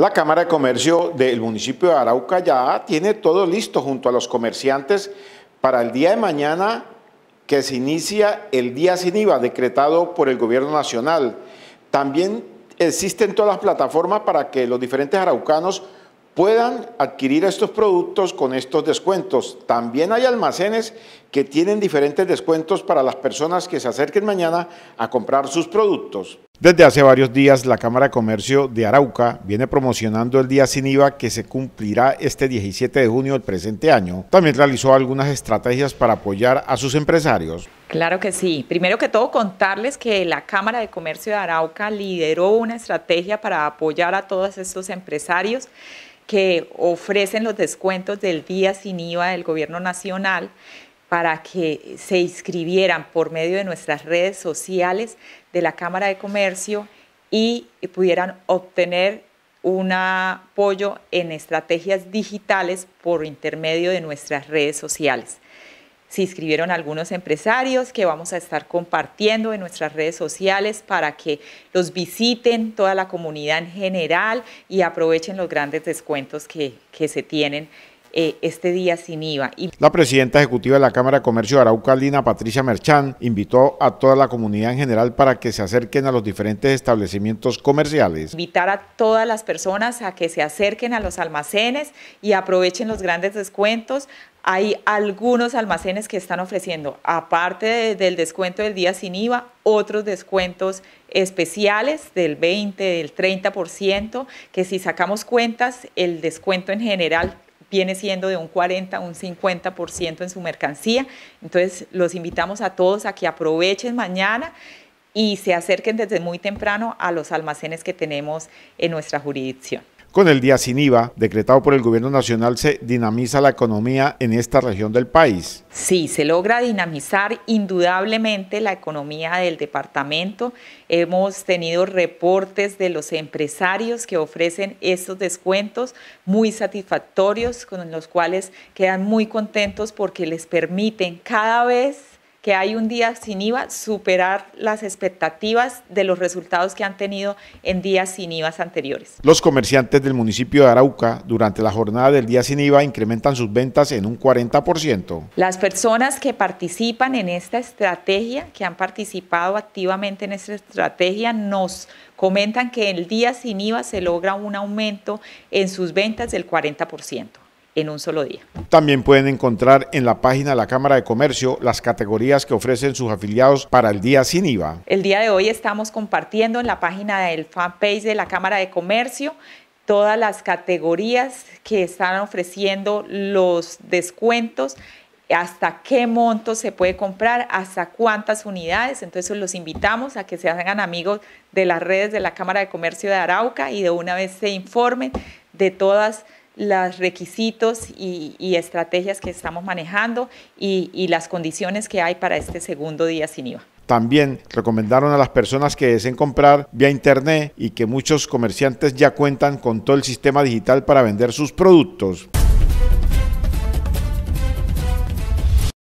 La Cámara de Comercio del municipio de Arauca ya tiene todo listo junto a los comerciantes para el día de mañana que se inicia el día sin IVA decretado por el gobierno nacional. También existen todas las plataformas para que los diferentes araucanos puedan adquirir estos productos con estos descuentos. También hay almacenes que tienen diferentes descuentos para las personas que se acerquen mañana a comprar sus productos. Desde hace varios días, la Cámara de Comercio de Arauca viene promocionando el Día Sin IVA que se cumplirá este 17 de junio del presente año. También realizó algunas estrategias para apoyar a sus empresarios. Claro que sí. Primero que todo, contarles que la Cámara de Comercio de Arauca lideró una estrategia para apoyar a todos estos empresarios que ofrecen los descuentos del Día Sin IVA del Gobierno Nacional para que se inscribieran por medio de nuestras redes sociales de la Cámara de Comercio y pudieran obtener un apoyo en estrategias digitales por intermedio de nuestras redes sociales. Se inscribieron algunos empresarios que vamos a estar compartiendo en nuestras redes sociales para que los visiten toda la comunidad en general y aprovechen los grandes descuentos que, se tienen eh, este día sin IVA. La presidenta ejecutiva de la Cámara de Comercio de Arauca, Lina Patricia Merchán, invitó a toda la comunidad en general para que se acerquen a los diferentes establecimientos comerciales. Invitar a todas las personas a que se acerquen a los almacenes y aprovechen los grandes descuentos, hay algunos almacenes que están ofreciendo, aparte del descuento del día sin IVA, otros descuentos especiales del 20, del 30%, que si sacamos cuentas, el descuento en general viene siendo de un 40 un 50% en su mercancía. Entonces, los invitamos a todos a que aprovechen mañana y se acerquen desde muy temprano a los almacenes que tenemos en nuestra jurisdicción. Con el día sin IVA, decretado por el Gobierno Nacional, se dinamiza la economía en esta región del país. Sí, se logra dinamizar indudablemente la economía del departamento. Hemos tenido reportes de los empresarios que ofrecen estos descuentos muy satisfactorios, con los cuales quedan muy contentos porque les permiten cada vez que hay un día sin IVA, superar las expectativas de los resultados que han tenido en días sin IVA anteriores. Los comerciantes del municipio de Arauca durante la jornada del día sin IVA incrementan sus ventas en un 40%. Las personas que participan en esta estrategia, que han participado activamente en esta estrategia, nos comentan que el día sin IVA se logra un aumento en sus ventas del 40% en un solo día. También pueden encontrar en la página de la Cámara de Comercio las categorías que ofrecen sus afiliados para el día sin IVA. El día de hoy estamos compartiendo en la página del fanpage de la Cámara de Comercio todas las categorías que están ofreciendo los descuentos hasta qué monto se puede comprar, hasta cuántas unidades. Entonces los invitamos a que se hagan amigos de las redes de la Cámara de Comercio de Arauca y de una vez se informen de todas las los requisitos y, estrategias que estamos manejando y, y las condiciones que hay para este segundo día sin IVA. También recomendaron a las personas que deseen comprar vía Internet y que muchos comerciantes ya cuentan con todo el sistema digital para vender sus productos.